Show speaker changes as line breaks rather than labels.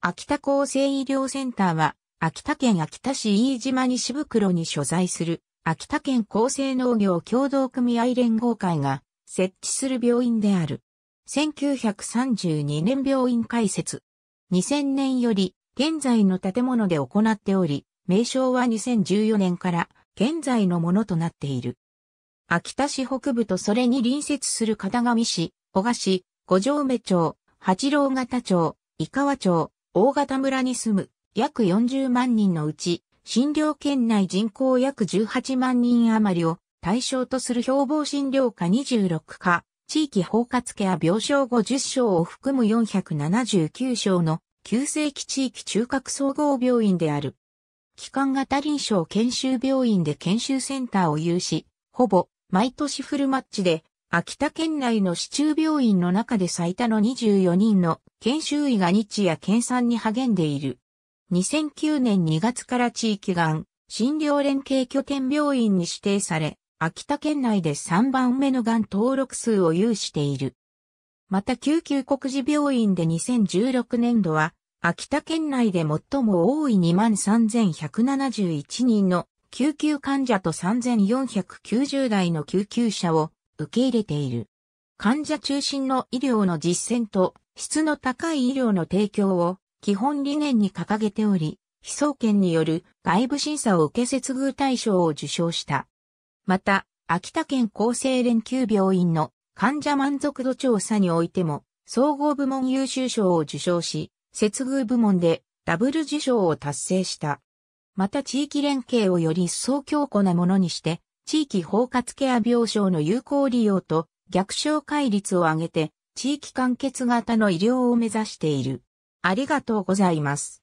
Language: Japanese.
秋田厚生医療センターは、秋田県秋田市飯島西袋に所在する、秋田県厚生農業協同組合連合会が設置する病院である。1932年病院開設。2000年より、現在の建物で行っており、名称は2014年から現在のものとなっている。秋田市北部とそれに隣接する片上市、小賀市、五条目町、八郎潟町、井川町、大型村に住む約40万人のうち、診療圏内人口約18万人余りを対象とする標榜診療科26科、地域包括ケア病床50床を含む479床の急性期地域中核総合病院である。期間型臨床研修病院で研修センターを有し、ほぼ毎年フルマッチで秋田県内の市中病院の中で最多の24人の研修医が日夜研鑽に励んでいる。2009年2月から地域がん診療連携拠点病院に指定され、秋田県内で3番目のがん登録数を有している。また救急国事病院で2016年度は、秋田県内で最も多い23,171人の救急患者と3490台の救急車を受け入れている。患者中心の医療の実践と質の高い医療の提供を基本理念に掲げており、被送検による外部審査を受け接遇対象を受賞した。また、秋田県厚生連休病院の患者満足度調査においても、総合部門優秀賞を受賞し、接遇部門でダブル受賞を達成した。また地域連携をより一層強固なものにして、地域包括ケア病床の有効利用と逆紹介率を上げて地域完結型の医療を目指している。ありがとうございます。